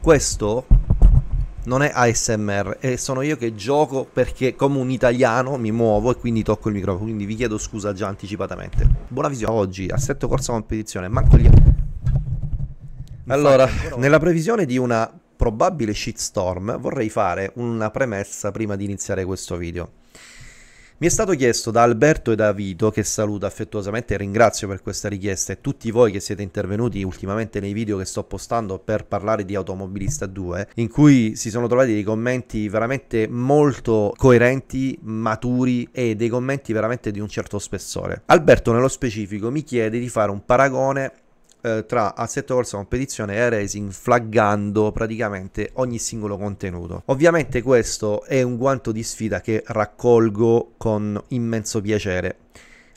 questo non è ASMR e sono io che gioco perché come un italiano mi muovo e quindi tocco il microfono, quindi vi chiedo scusa già anticipatamente. Buona visione oggi, assetto corsa competizione, manco gli... Allora, nella previsione di una probabile shitstorm vorrei fare una premessa prima di iniziare questo video. Mi è stato chiesto da Alberto e da Vito, che saluto affettuosamente e ringrazio per questa richiesta, e tutti voi che siete intervenuti ultimamente nei video che sto postando per parlare di Automobilista 2, in cui si sono trovati dei commenti veramente molto coerenti, maturi e dei commenti veramente di un certo spessore. Alberto nello specifico mi chiede di fare un paragone eh, tra assetto corsa competizione e racing flaggando praticamente ogni singolo contenuto. Ovviamente questo è un guanto di sfida che raccolgo con immenso piacere.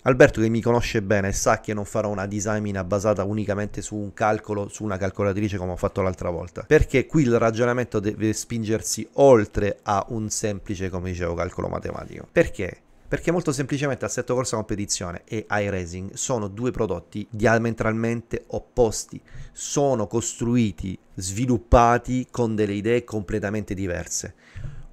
Alberto che mi conosce bene sa che non farò una disamina basata unicamente su un calcolo, su una calcolatrice come ho fatto l'altra volta, perché qui il ragionamento deve spingersi oltre a un semplice, come dicevo, calcolo matematico. Perché? Perché molto semplicemente Assetto Corsa Competizione e iRacing sono due prodotti diametralmente opposti, sono costruiti, sviluppati con delle idee completamente diverse.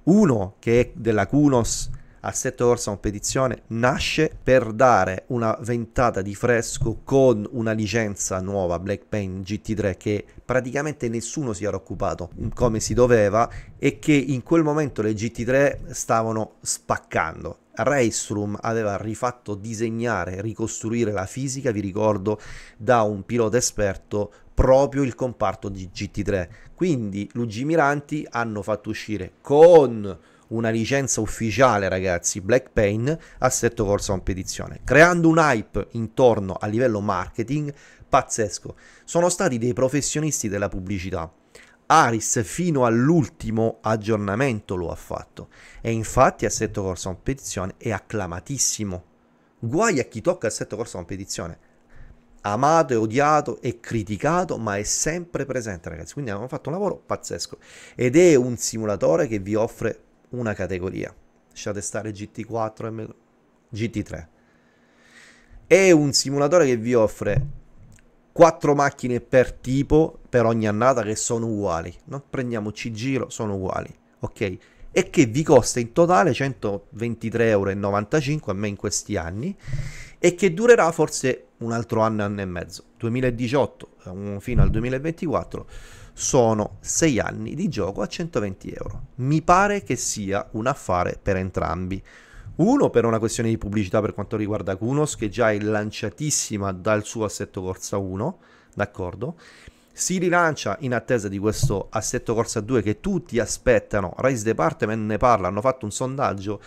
Uno che è della Kunos Assetto Corsa Competizione nasce per dare una ventata di fresco con una licenza nuova Blackpaint GT3 che praticamente nessuno si era occupato come si doveva e che in quel momento le GT3 stavano spaccando Raystrom aveva rifatto disegnare, ricostruire la fisica, vi ricordo, da un pilota esperto proprio il comparto di GT3. Quindi lungimiranti hanno fatto uscire con una licenza ufficiale, ragazzi, Black Pain, Assetto Corsa Competizione, creando un hype intorno a livello marketing pazzesco. Sono stati dei professionisti della pubblicità Aris fino all'ultimo aggiornamento lo ha fatto e infatti Assetto Corsa Competizione è acclamatissimo. Guai a chi tocca Assetto Corsa Competizione. Amato e odiato e criticato, ma è sempre presente, ragazzi. Quindi abbiamo fatto un lavoro pazzesco ed è un simulatore che vi offre una categoria. Lasciate stare GT4 e GT3. È un simulatore che vi offre quattro macchine per tipo per ogni annata che sono uguali. Non prendiamoci giro, sono uguali, ok? E che vi costa in totale 123,95 euro a me in questi anni e che durerà forse un altro anno, anno e mezzo. 2018 fino al 2024 sono 6 anni di gioco a 120 euro. Mi pare che sia un affare per entrambi. Uno per una questione di pubblicità per quanto riguarda Kunos, che già è lanciatissima dal suo assetto Corsa 1, d'accordo? Si rilancia in attesa di questo assetto Corsa 2 che tutti aspettano, Race Department ne parla, hanno fatto un sondaggio,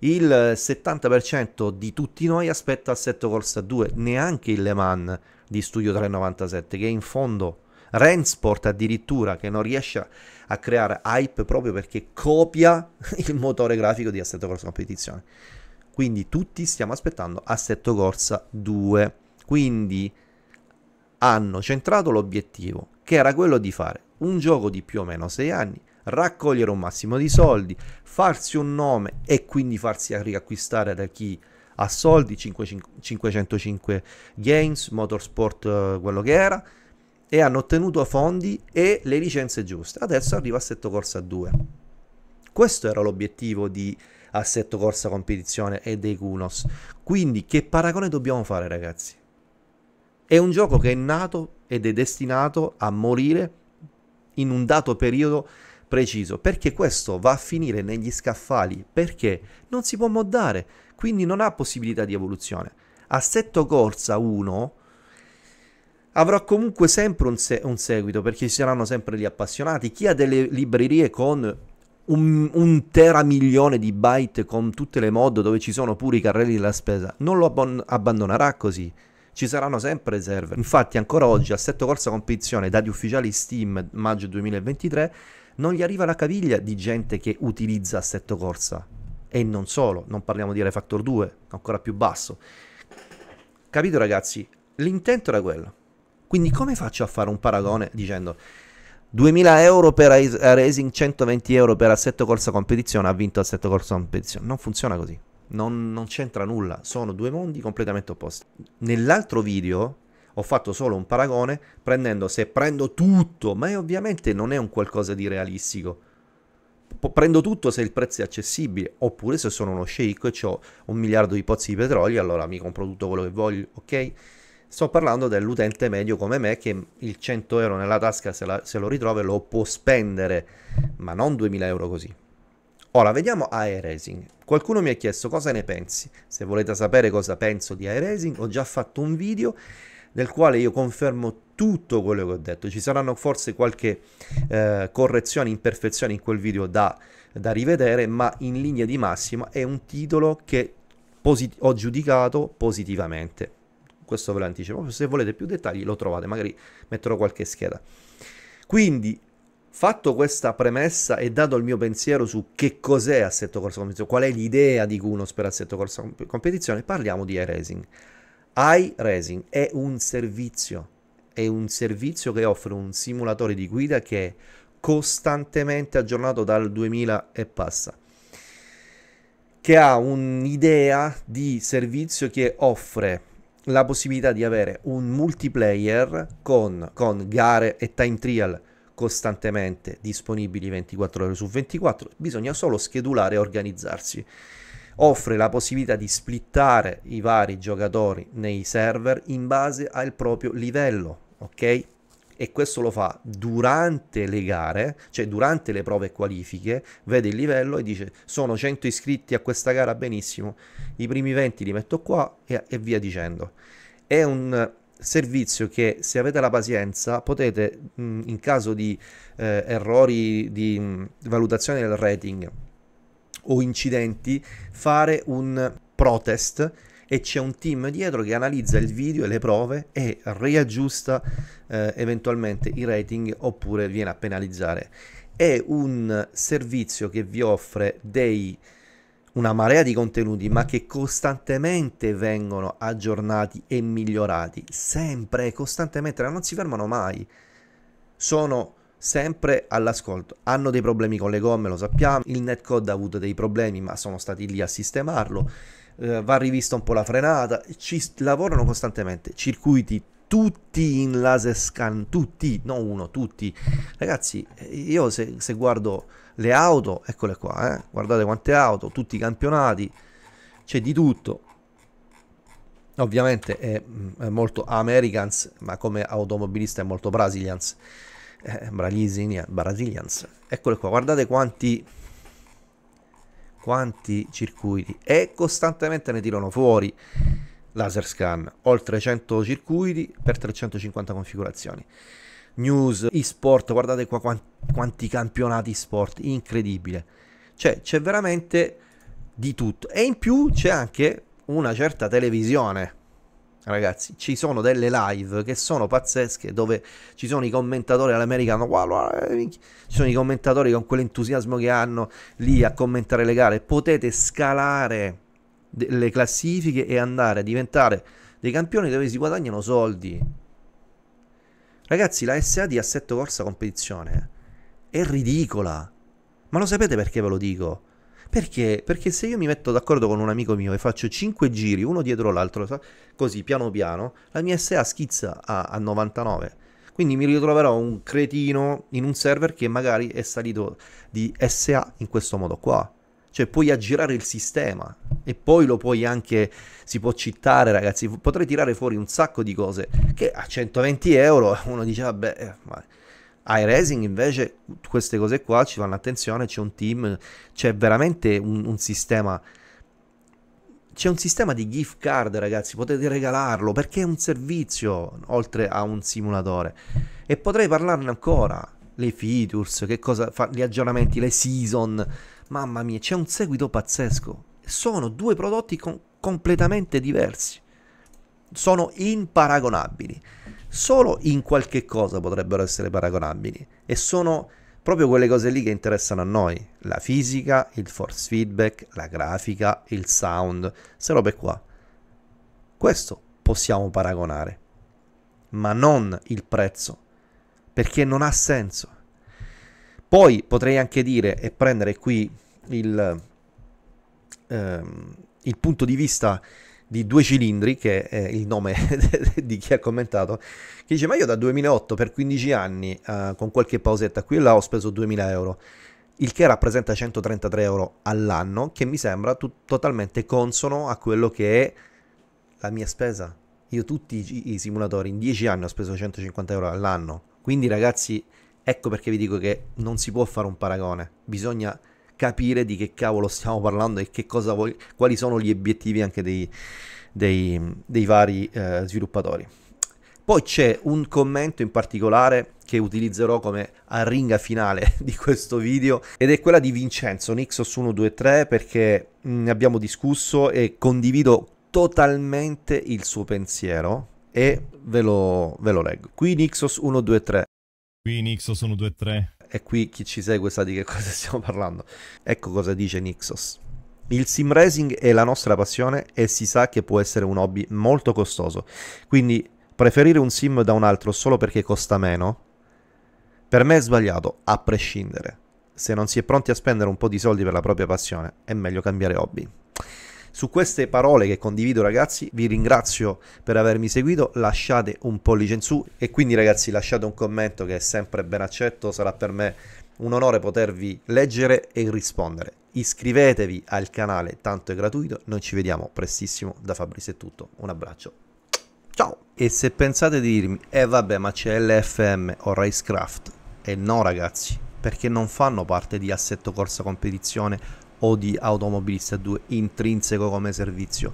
il 70% di tutti noi aspetta assetto Corsa 2, neanche il Le Mans di Studio 397, che in fondo Rensport addirittura che non riesce a creare hype proprio perché copia il motore grafico di Assetto Corsa Competizione. Quindi tutti stiamo aspettando Assetto Corsa 2. Quindi hanno centrato l'obiettivo che era quello di fare un gioco di più o meno 6 anni, raccogliere un massimo di soldi, farsi un nome e quindi farsi riacquistare da chi ha soldi, 5, 5, 505 Games, Motorsport eh, quello che era, e hanno ottenuto fondi e le licenze giuste. Adesso arriva Assetto Corsa 2. Questo era l'obiettivo di Assetto Corsa Competizione e dei Kunos. Quindi che paragone dobbiamo fare ragazzi? È un gioco che è nato ed è destinato a morire in un dato periodo preciso, perché questo va a finire negli scaffali, perché non si può moddare, quindi non ha possibilità di evoluzione. Assetto Corsa 1 avrà comunque sempre un, se- un, seguito perché ci saranno sempre gli appassionati. Chi ha delle librerie con un, un milione di byte con tutte le mod dove ci sono pure i carrelli della spesa, non lo abbon- abbandonerà così. Ci saranno sempre server. Infatti, ancora oggi, assetto corsa competizione, dati ufficiali Steam maggio 2023, non gli arriva la caviglia di gente che utilizza assetto corsa. E non solo, non parliamo di Refactor 2, ancora più basso. Capito ragazzi? L'intento era quello. Quindi come faccio a fare un paragone dicendo 2000 euro per Racing, 120 euro per assetto corsa competizione, ha vinto assetto corsa competizione? Non funziona così. Non, non c'entra nulla, sono due mondi completamente opposti. Nell'altro video ho fatto solo un paragone prendendo se prendo tutto, ma ovviamente non è un qualcosa di realistico. P- prendo tutto se il prezzo è accessibile, oppure se sono uno sceicco e ho un miliardo di pozzi di petrolio, allora mi compro tutto quello che voglio, ok? Sto parlando dell'utente medio come me che il 100 euro nella tasca se, la, se lo ritrova e lo può spendere, ma non 2000 euro così. Ora vediamo iRacing. Qualcuno mi ha chiesto cosa ne pensi. Se volete sapere cosa penso di iRacing, ho già fatto un video nel quale io confermo tutto quello che ho detto. Ci saranno forse qualche eh, correzione, imperfezione in quel video da, da, rivedere, ma in linea di massima è un titolo che posit- ho giudicato positivamente questo ve lo anticipo, se volete più dettagli lo trovate, magari metterò qualche scheda. Quindi, fatto questa premessa e dato il mio pensiero su che cos'è assetto corsa competizione, qual è l'idea di Kunos per assetto corsa competizione, parliamo di iRacing. iRacing è un servizio, è un servizio che offre un simulatore di guida che è costantemente aggiornato dal 2000 e passa che ha un'idea di servizio che offre la possibilità di avere un multiplayer con, con gare e time trial costantemente disponibili 24 ore su 24, bisogna solo schedulare e organizzarsi. Offre la possibilità di splittare i vari giocatori nei server in base al proprio livello, ok? e questo lo fa durante le gare, cioè durante le prove qualifiche, vede il livello e dice sono 100 iscritti a questa gara, benissimo, i primi 20 li metto qua e, e via dicendo. È un servizio che se avete la pazienza potete mh, in caso di eh, errori di mh, valutazione del rating o incidenti fare un protest e c'è un team dietro che analizza il video e le prove e riaggiusta eh, eventualmente i rating oppure viene a penalizzare. È un servizio che vi offre dei, una marea di contenuti ma che costantemente vengono aggiornati e migliorati, sempre, costantemente, non si fermano mai. Sono sempre all'ascolto. Hanno dei problemi con le gomme, lo sappiamo. Il netcode ha avuto dei problemi, ma sono stati lì a sistemarlo eh, va rivista un po' la frenata, ci lavorano costantemente, circuiti tutti in laser scan, tutti, non uno, tutti. Ragazzi, eh, io se, se guardo le auto, eccole qua, eh, guardate quante auto, tutti i campionati, c'è di tutto. Ovviamente è, mm, è, molto Americans, ma come automobilista è molto Brazilians. Eh, Brazilians, Brazilians. Eccole qua, guardate quanti quanti circuiti e costantemente ne tirano fuori laser scan, oltre 100 circuiti per 350 configurazioni. News, e-sport, guardate qua quanti, quanti campionati e-sport, incredibile. Cioè, c'è veramente di tutto. E in più c'è anche una certa televisione ragazzi, ci sono delle live che sono pazzesche dove ci sono i commentatori all'americano, wow, wow, eh, ci sono i commentatori con quell'entusiasmo che hanno lì a commentare le gare, potete scalare le classifiche e andare a diventare dei campioni dove si guadagnano soldi. Ragazzi, la SA di Assetto Corsa Competizione è ridicola. Ma lo sapete perché ve lo dico? Perché? Perché se io mi metto d'accordo con un amico mio e faccio 5 giri uno dietro l'altro, così piano piano, la mia SA schizza a, a 99. Quindi mi ritroverò un cretino in un server che magari è salito di SA in questo modo qua cioè puoi aggirare il sistema e poi lo puoi anche si può citare ragazzi potrei tirare fuori un sacco di cose che a 120 euro uno dice vabbè eh, iRacing invece queste cose qua ci fanno attenzione, c'è un team, c'è veramente un, un sistema c'è un sistema di gift card, ragazzi, potete regalarlo perché è un servizio oltre a un simulatore. E potrei parlarne ancora. Le features, che cosa fa, gli aggiornamenti, le season. Mamma mia, c'è un seguito pazzesco. Sono due prodotti com- completamente diversi. Sono imparagonabili solo in qualche cosa potrebbero essere paragonabili e sono proprio quelle cose lì che interessano a noi, la fisica, il force feedback, la grafica, il sound, queste robe qua. Questo possiamo paragonare, ma non il prezzo, perché non ha senso. Poi potrei anche dire e prendere qui il, ehm, il punto di vista di due cilindri, che è il nome di chi ha commentato, che dice ma io da 2008 per 15 anni eh, con qualche pausetta qui e là ho speso 2000 euro, il che rappresenta 133 euro all'anno, che mi sembra tut- totalmente consono a quello che è la mia spesa. Io tutti i, i simulatori in 10 anni ho speso 150 euro all'anno, quindi ragazzi ecco perché vi dico che non si può fare un paragone, bisogna capire di che cavolo stiamo parlando e che cosa vuoi, quali sono gli obiettivi anche dei, dei, dei vari eh, sviluppatori. Poi c'è un commento in particolare che utilizzerò come arringa finale di questo video ed è quella di Vincenzo Nixos123 perché ne mm, abbiamo discusso e condivido totalmente il suo pensiero e ve lo, ve lo leggo. Qui Nixos123. Qui Nixos123 e qui chi ci segue sa di che cosa stiamo parlando. Ecco cosa dice Nixos. Il sim racing è la nostra passione e si sa che può essere un hobby molto costoso, quindi preferire un sim da un altro solo perché costa meno, per me è sbagliato, a prescindere. Se non si è pronti a spendere un po' di soldi per la propria passione, è meglio cambiare hobby. Su queste parole che condivido ragazzi vi ringrazio per avermi seguito, lasciate un pollice in su e quindi ragazzi lasciate un commento che è sempre ben accetto, sarà per me un onore potervi leggere e rispondere. Iscrivetevi al canale, tanto è gratuito, noi ci vediamo prestissimo, da Fabrizio è tutto, un abbraccio, ciao! E se pensate di dirmi, eh vabbè ma c'è LFM o Racecraft, e eh no ragazzi, perché non fanno parte di assetto corsa competizione o di automobilista 2 intrinseco come servizio.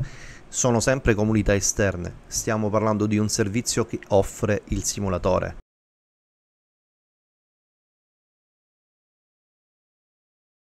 Sono sempre comunità esterne, stiamo parlando di un servizio che offre il simulatore.